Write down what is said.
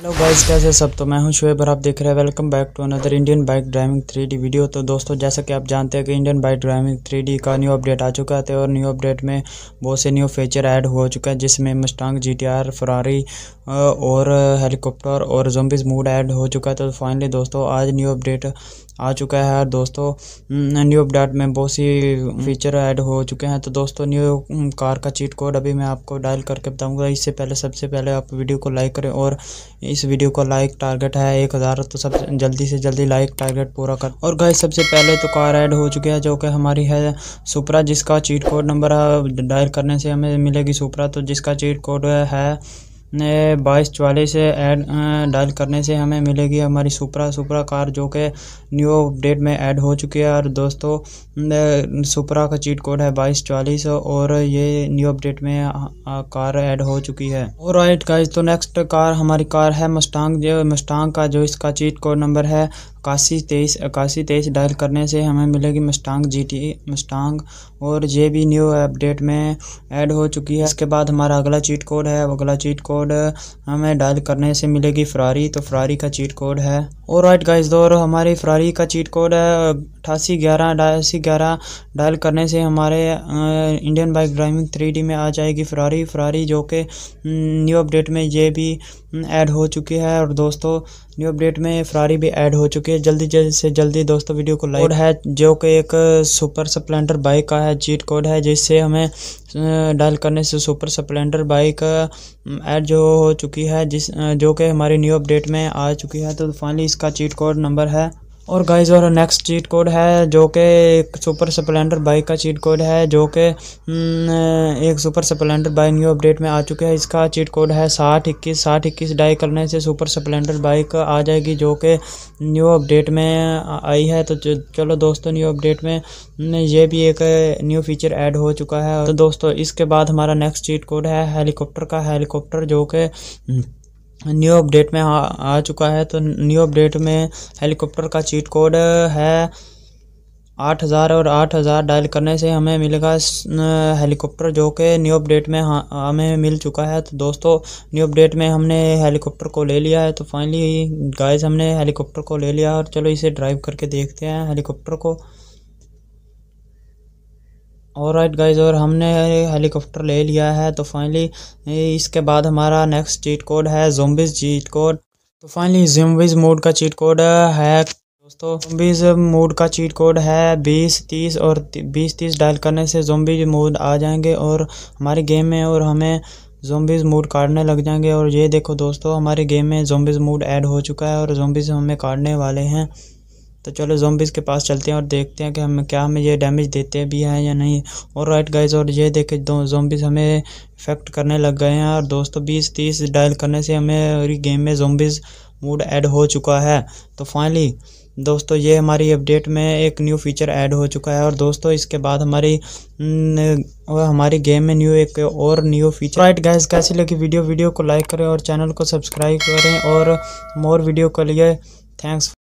hello guys कैसे सब तो मैं हूं शुएब और आप देख रहे हैं welcome back to another Indian bike driving three video तो दोस्तों जैसा कि आप जानते हैं कि इंडियन बाइक ड्राइविंग थ्री का न्यू अपडेट आ चुका है और न्यू अपडेट में बहुत से न्यू फीचर ऐड हो चुका है जिसमें Mustang G T R Ferrari और हेलीकॉप्टर और जोम्बिस मूड ऐड हो चुका है तो फाइनली दोस्तों आज न्यू अपडेट आ चुका है दोस्तों न्यू हम्म, अपडेट में बहुत सी फीचर ऐड हो चुके हैं तो दोस्तों न्यू कार का चीट कोड अभी मैं आपको डायल करके बताऊंगा इससे पहले सबसे पहले आप वीडियो को लाइक करें और इस वीडियो का लाइक टारगेट है एक हज़ार तो सब जल्दी से जल्दी लाइक टारगेट पूरा कर और गाइस सबसे पहले तो कार ऐड हो चुकी है जो कि हमारी है सुपरा जिसका चीट कोड नंबर डायल करने से हमें मिलेगी सुपरा तो जिसका चीट कोड है बाईस चवालीस ऐड डायल करने से हमें मिलेगी हमारी सुपरा सुपरा कार जो कि न्यू अपडेट में ऐड हो चुकी है और दोस्तों सुपरा का चीट कोड है बाईस चवालीस और ये न्यू अपडेट में कार ऐड हो चुकी है और राइट गाइज तो नेक्स्ट कार हमारी कार है मस्टांग जो मस्टांग का जो इसका चीट कोड नंबर है इक्यासी तेईस इक्यासी तेईस डायल करने से हमें मिलेगी मस्टांग टी मस्टांग और ये भी न्यू अपडेट में ऐड हो चुकी है इसके बाद हमारा अगला चीट कोड है अगला चीट कोड हमें डायल करने से मिलेगी फरारी तो फरारी का चीट कोड है तो और राइट गाइज दो हमारी फरारी का चीट कोड है अट्ठासी ग्यारह अठासी ग्यारह डायल करने से हमारे इंडियन बाइक ड्राइविंग थ्री में आ जाएगी फरारी फरारी जो कि न्यू अपडेट में ये भी ऐड हो चुकी है और दोस्तों न्यू अपडेट में फरारी भी ऐड हो चुकी है जल्दी जल्द से जल्दी दोस्तों वीडियो को लाइक है जो कि एक सुपर स्प्लेंडर बाइक का है चीट कोड है जिससे हमें डायल करने से सुपर स्प्लेंडर बाइक ऐड जो हो चुकी है जिस जो कि हमारी न्यू अपडेट में आ चुकी है तो फाइनली इसका चीट कोड नंबर है और गाइज और नेक्स्ट चीट कोड है जो कि एक सुपर स्पलेंडर बाइक का चीट कोड है जो कि हम्म, एक super Splendor bike new update में आ चुके हैं इसका चीट कोड है साठ इक्कीस साठ इक्कीस डाई करने से सुपर स्पलेंडर बाइक आ जाएगी जो कि न्यू अपडेट में आई है तो चलो दोस्तों न्यू अपडेट में हम्म, ये भी एक न्यू फीचर ऐड हो चुका है तो दोस्तों इसके बाद हमारा नेक्स्ट चीट कोड है हेलीकॉप्टर का हेलीकॉप्टर जो कि हम्म, न्यू अपडेट में आ, आ चुका है तो न्यू अपडेट में हेलीकॉप्टर का चीट कोड है आठ हज़ार और आठ हज़ार डायल करने से हमें मिलेगा हेलीकॉप्टर जो कि न्यू अपडेट में हमें मिल चुका है तो दोस्तों न्यू अपडेट में हमने हेलीकॉप्टर को ले लिया है तो फाइनली गाइस हमने हेलीकॉप्टर को ले लिया और चलो इसे ड्राइव करके देखते हैं हेलीकॉप्टर को और राइट गाइज और हमने हेलीकॉप्टर ले लिया है तो फाइनली इसके बाद हमारा नेक्स्ट चीट कोड है जोम्बिस चीट कोड तो फाइनली जोम्बिस मोड का चीट कोड है दोस्तों जोम्बिज मोड का चीट कोड है बीस तीस और बीस तीस डायल करने से जोम्बिज मोड आ जाएंगे और हमारे गेम में और हमें जोम्बिज मूड काटने लग जाएंगे और ये देखो दोस्तों हमारे गेम में जोम्बिज मूड ऐड हो चुका है और जोम्बिज हमें काटने वाले हैं तो चलो जोम्बिस के पास चलते हैं और देखते हैं कि हम क्या हमें ये डैमेज देते भी हैं या नहीं और राइट गाइज और ये देखे दो जोम्बिस हमें इफेक्ट करने लग गए हैं और दोस्तों बीस तीस डायल करने से हमें गेम में जोम्बिस मूड ऐड हो चुका है तो फाइनली दोस्तों ये हमारी अपडेट में एक न्यू फीचर ऐड हो चुका है और दोस्तों इसके बाद हमारी और हमारी गेम में न्यू एक और न्यू फीचर राइट गैस कैसी लगी वीडियो वीडियो को लाइक करें और चैनल को सब्सक्राइब करें और मोर वीडियो के लिए थैंक्स